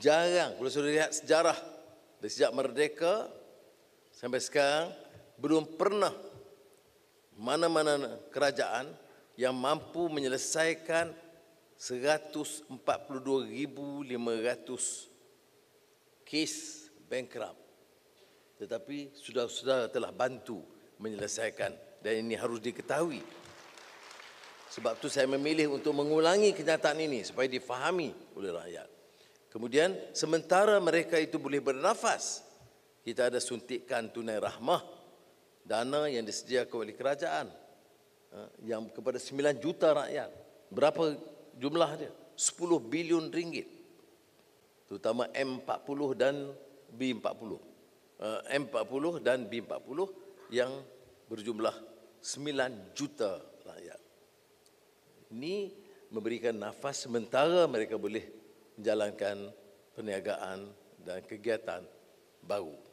jarang kalau sudah lihat sejarah dari sejak merdeka sampai sekarang belum pernah mana-mana kerajaan yang mampu menyelesaikan 142,500 kes bankrupt. Tetapi sudah sudah telah bantu menyelesaikan dan ini harus diketahui. Sebab itu saya memilih untuk mengulangi kenyataan ini supaya difahami oleh rakyat. Kemudian sementara mereka itu boleh bernafas, kita ada suntikan tunai rahmah dana yang disediakan oleh kerajaan ha, yang kepada 9 juta rakyat. Berapa jumlah dia? 10 bilion ringgit. Terutama M40 dan B40. Ha, M40 dan B40 yang berjumlah 9 juta rakyat. Ini memberikan nafas sementara mereka boleh menjalankan perniagaan dan kegiatan baru.